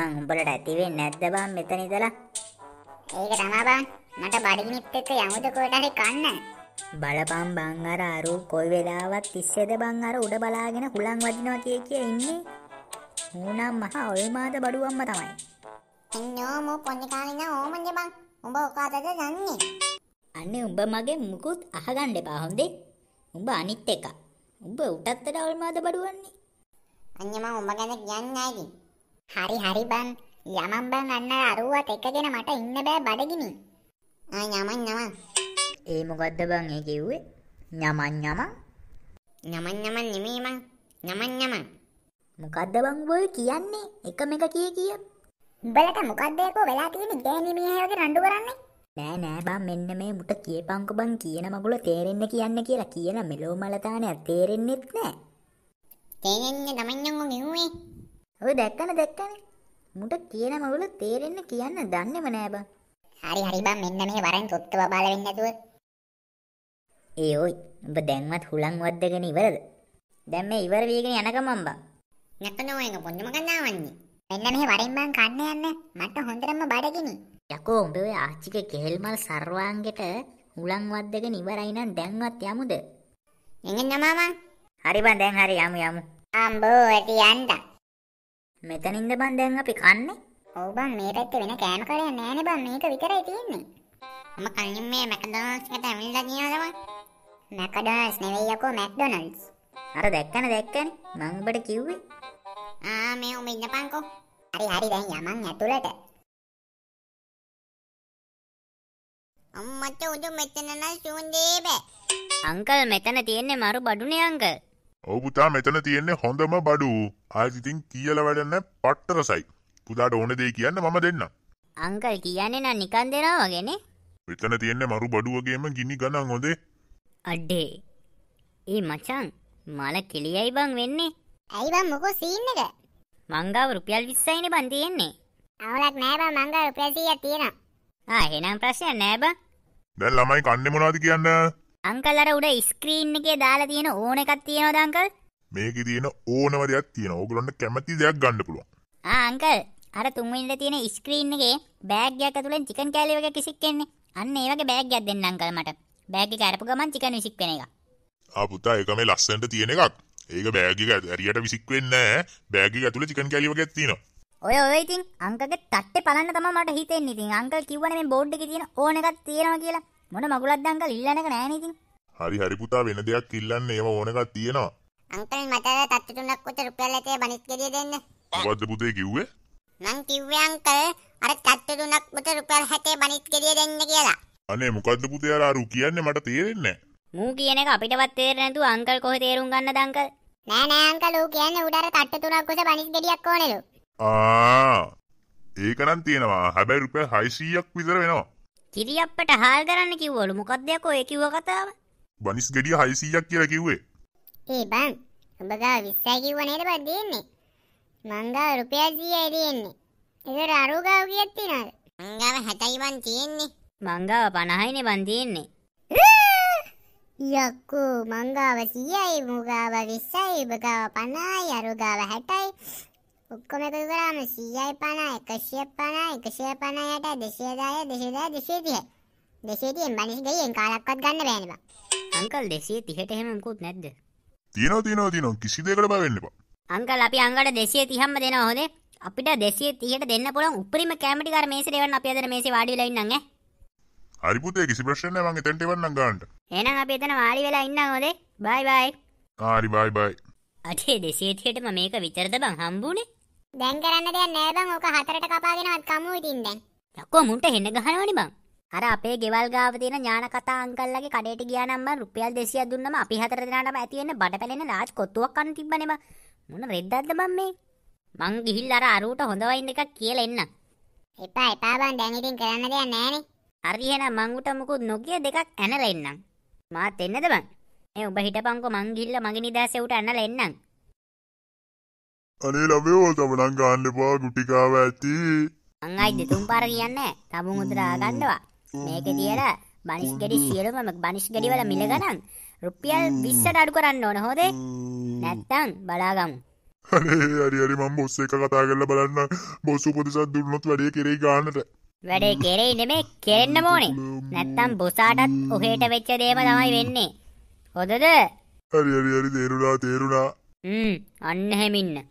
බං උඹලට ඇතිවෙන්නේ නැද්ද බං මෙතන ඉඳලා? ඒක තමයි බං. මට බඩගිනිත් එක්ක යමුද කොහෙට හරි කන්න. බලපන් බං අර අරු කොයි වෙලාවත් තිස්සේද බං අර උඩ බලාගෙන හුලං වදිනවා කිය කිය ඉන්නේ. ඌනම් මහා ඔල්මාද බඩුවම්ම තමයි. එන්නෝ මෝ පොන්නේ කාලේ නම් ඕමන්නේ බං. උඹ ඔකාටද දන්නේ? අන්නේ උඹ මගේ මුකුත් අහගන්න එපා හොඳේ. උඹ අනිත් එක. උඹ උටත් වඩා ඔල්මාද බඩුවන්නේ. අන්නේ මම උඹ ගැන කියන්නේ නැහැ හරි හරි බන් යමන් බන් අන්න අරුවත් එකගෙන මට ඉන්න බෑ බඩගිනි ආ යමන් යමන් ඒ මොකද්ද බං ඒ කිව්වේ යමන් යමන් යමන් යමන් නෙමෙයි මං යමන් යමන් මොකද්ද බං ඔය කියන්නේ එකම එක කිය කිය උඹලට මොකද්ද ඒකෝ වෙලා තියෙන්නේ ගෑණි මිනිහයෝගේ රණ්ඩු කරන්නේ නෑ නෑ බං මෙන්න මේ මුට කියපංකෝ බං කියන මගුල තේරෙන්න කියන්න කියලා කියන මෙලෝ මලතානේ තේරෙන්නෙත් නෑ තේරෙන්නේ තමන්යන්ගෝ ගෙව්වේ ඔය දැක්කන දැක්කනේ. මුට කියන මවල තේරෙන්න කියන්න දන්නෙම නෑ බං. හරි හරි බං මෙන්න මේ වරෙන් තොත්ත බබාල වෙන්නේ නැතුව. ඒ ඔයි ඔබ දැන්වත් හුලං වද්දගෙන ඉවරද? දැන් මේ ඉවර වීගෙන යනකම් මම බං. නැත්නම් ඔයங்க පොන්නම ගන්නවන්නේ. මෙන්න මේ වරෙන් බං කන්න යන්න මට හොඳටම බඩගිනි. යකෝ උඹ ඔය ආච්චිගේ කෙහෙල්මල් සර්වාංගෙට හුලං වද්දගෙන ඉවරයි නම් දැන්වත් යමුද? එංගෙන් යමාමා. හරි බං දැන් හරි යමු යමු. අම්බෝ ඇටි යන්නා. මෙතනින්ද බන් දැන් අපි කන්නේ ඔව් බන් මේ පැත්තේ වෙන කෑම කලයක් නෑනේ බන් මේක විතරයි තියෙන්නේ මම කන්නේ මේ මැක්ඩොනල්ඩ්ස් එකට ඇවිල්ලා කියනවා තමයි මැක්ඩොනල්ඩ්ස් නෙවෙයි යකෝ මැක්ඩොනල්ඩ්ස් අර දැක්කන දැක්කනේ මම ඔබට කිව්වේ ආ මේ උඹ ඉන්නපන්කෝ හරි හරි දැන් යමන් ඇතුළට අම්මට උඩ මෙතන නම් සුන්දේ බෑ අංකල් මෙතන තියෙන්නේ මරු බඩුනේ අංකල් ඔවපුතා මෙතන තියෙන්නේ හොඳම බඩු ආසිතින් කියල වැඩන්න පට්ටරසයි පුදාට ඕන දේ කියන්න මම දෙන්න අංකල් කියන්නේ නම් නිකන් දෙනවා වගෙන මෙතන තියෙන්නේ මරු බඩුවගේම ගිනි ගණන් හොදේ අඩ්ඩේ ඒ මචං මල කෙලියයි බං වෙන්නේ ඇයි බං මොකෝ සීන් එක මංගාව රුපියල් 20යිනේ බං තියෙන්නේ අවුලක් නෑ බං මංගාව රුපියල් 100ක් තියෙනවා ආ එහෙනම් ප්‍රශ්නයක් නෑ බං දැන් ළමයි කන්නේ මොනවද කියන්නේ අංකල් අර උඩ ස්ක්‍රීන් එකේ දාලා තියෙන ඕන එකක් තියෙනවද අංකල්? මේකේ තියෙන ඕනම දෙයක් තියෙනවා. ඕගොල්ලන්ට කැමති දෙයක් ගන්න පුළුවන්. ආ අංකල්, අර තුන්වෙනිද තියෙන ස්ක්‍රීන් එකේ බෑග් එකක් ඇතුලෙන් චිකන් කෑලි වගේ කිසික් එන්නේ. අන්න ඒ වගේ බෑග් එකක් දෙන්න අංකල් මට. බෑග් එක අරපු ගමන් චිකන් විසික් වෙන එක. ආ පුතා ඒක මේ ලස්සනට තියෙන එකක්. ඒක බෑග් එක ඇරියට විසික් වෙන්නේ නැහැ. බෑග් එක ඇතුලේ චිකන් කෑලි වගේක් තියෙනවා. ඔය ඔය ඉතින් අංකගේ තට්ටේ බලන්න තමයි මට හිතෙන්නේ. ඉතින් අංකල් කිව්වනේ මේ බෝඩ් එකේ තියෙන ඕන එකක් තියෙනවා කියලා. මොන මගුලක් දංගල් ඉල්ලන්නක නෑනේ ඉතින්. හරි හරි පුතා වෙන දෙයක් ඉල්ලන්න ඒව ඕනකක් තියෙනවා. අංකල් මට තත්ති තුනක් උතර රුපියල් ඇටේ බනිත් ගෙඩිය දෙන්න. මොකද්ද පුතේ කිව්වේ? මං කිව්වේ අංකල් අර තත්ති තුනක් උතර රුපියල් 60 බනිත් ගෙඩිය දෙන්න කියලා. අනේ මොකද්ද පුතේ අර අරු කියන්නේ මට තේරෙන්නේ නෑ. මූ කියන එක අපිටවත් තේරෙන්නේ නැතුව අංකල් කොහේ තේරුම් ගන්නද අංකල්? නෑ නෑ අංකල් ඌ කියන්නේ උඩ අර තට්ටු තුනක් උස බනිත් ගෙඩියක් ඕනෙලු. ආ ඒකනම් තියෙනවා හැබැයි රුපියල් 600ක් විතර වෙනවා. කිරියප්පට හාල් කරන්න කිව්වලු මොකක්දයක් ඔය කිව්ව කතාව බනිස් ගෙඩිය හයිසීයක් කියලා කිව්වේ ඒ බං ඔබගා විස්සයි කිව්ව නේද බං දෙන්නේ මංගා රුපියල් 100යි දෙන්නේ ඒතර අරුගාව කීයක් තියනවද මංගාව 60යි බං තියෙන්නේ මංගාව 50යිනේ බං තියෙන්නේ යක්කෝ මංගාව 100යි මුගාව 20යි ඔබගාව 50යි අරුගාව 60යි ඔක්කොම එකතු කරාම 100යි 50යි 150යි 150යට 200දාය 200දාය 230යි. 230ෙන් මිනිස් ගියෙන් කාලක්වත් ගන්න බෑනේ බං. අංකල් 230ට එහෙම මොකුත් නැද්ද? තියනවා තියනවා තියනවා කිසි දෙයකට බය වෙන්න එපා. අංකල් අපි අංගකට 230ක්ම දෙනවා හොඳේ. අපිට 230ට දෙන්න පුළුවන් උපරිම කැමටිකාර මේසෙට එවන්න අපි අද මේසේ වාඩි වෙලා ඉන්නම් ඈ. හරි පුතේ කිසි ප්‍රශ්නයක් නැහැ මං එතනට එවන්නම් ගානට. එහෙනම් අපි එතන වාඩි වෙලා ඉන්නම් හොඳේ. බයි බයි. හරි බයි බයි. අටේ 230ටම මේක විතරද බං හම්බුනේ? දැන් කරන්න දෙයක් නෑ බං ඕක හතරට කපාගෙනවත් කමු ඉතින් දැන්. යකෝ මුන්ට හෙන්න ගහනවනේ බං. අර අපේ ගෙවල් ගාව තියෙන ඥාන කතා අංකල්ලාගේ කඩේට ගියා නම් බං රුපියල් 200ක් දුන්නම අපි හතර දෙනාටම ඇති වෙන්න බඩ පැලෙන රාජ් කොත්තුවක් කන්න තිබ්බනේ බං. මොන රෙද්දක්ද බං මේ? මං ගිහිල්ලා අර අරූට හොඳ වයින් එකක් කියලා එන්න. එපා එපා බං දැන් ඉතින් කරන්න දෙයක් නෑනේ. හරි එහෙනම් මං උට මුකුත් නොකිය දෙකක් ඇනලා එන්නම්. මාත් එන්නද බං? මේ ඔබ හිටපන්කෝ මං ගිහිල්ලා මගේ නිදාසේ උට ඇනලා එන්නම්. අනේ ලබේ ඕල් තමනං ගන්නපා ගුටිකාව ඇති අංගයි දෙතුම් පාර කියන්න තමුන් උදරාගන්නවා මේක තියල බනිස් ගෙඩි සියලුම බනිස් ගෙඩිවල මිල ගනන් රුපියල් විස්සට අඩු කරන්න ඕන හෝදේ නැත්තං බලාගමු හරිරි මම් බොස්ස එක කතා කරල බලන්න බොස්සු පොතිසත් දුන්නොත් වැඩේ කෙරේ ගාන්නට වැඩේ කෙරෙයි නෙමේ කෙරෙන්න්න මෝනේ නැත්තම් බොසාටත් ඔහේට වෙච්ච දේම තමයි වෙන්නේ හොදද හරිරි හරි තේරුණා තේරුණා අන්න හැමින්න